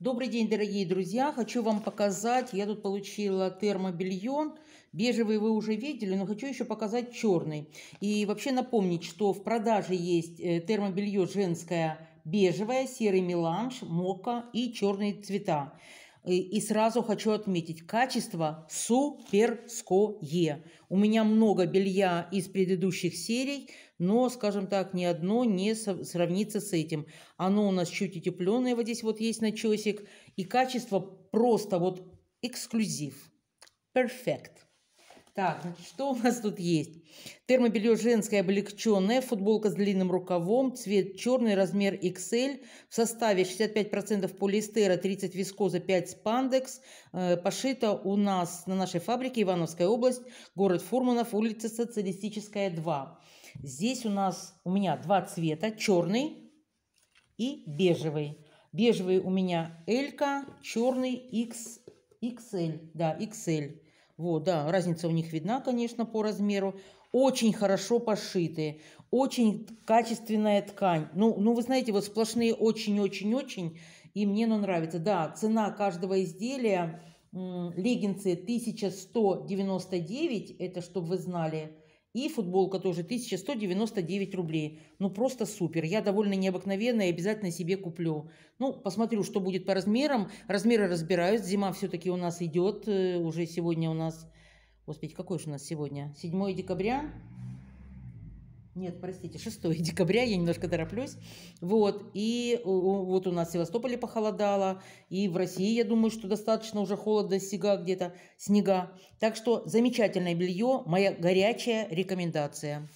Добрый день, дорогие друзья! Хочу вам показать, я тут получила термобелье. Бежевый вы уже видели, но хочу еще показать черный. И вообще напомнить, что в продаже есть э, термобелье женское бежевое, серый меланж, мока и черные цвета. И сразу хочу отметить, качество суперское. У меня много белья из предыдущих серий, но, скажем так, ни одно не сравнится с этим. Оно у нас чуть утепленное, вот здесь вот есть начесик. И качество просто вот эксклюзив. перфект. Так, значит, что у нас тут есть? Термобелье женское облегченное, футболка с длинным рукавом, цвет черный, размер XL, в составе 65% полиэстера, 30 вискоза, 5 спандекс. Э, Пошито у нас на нашей фабрике Ивановская область, город Фурманов, улица Социалистическая, 2. Здесь у нас, у меня два цвета, черный и бежевый. Бежевый у меня L, черный X, XL, да, XL. Вот, да, разница у них видна, конечно, по размеру. Очень хорошо пошитые, очень качественная ткань. Ну, ну вы знаете, вот сплошные очень-очень-очень, и мне оно ну, нравится. Да, цена каждого изделия, леггинсы 1199, это чтобы вы знали, и футболка тоже 1199 рублей. Ну просто супер. Я довольно необыкновенная и обязательно себе куплю. Ну, посмотрю, что будет по размерам. Размеры разбираюсь. Зима все-таки у нас идет. Э, уже сегодня у нас... Господи, какой же у нас сегодня? 7 декабря. Нет, простите, 6 декабря, я немножко тороплюсь. Вот, и вот у нас в Севастополе похолодало, и в России, я думаю, что достаточно уже холода, снега где-то, снега. Так что замечательное белье, моя горячая рекомендация.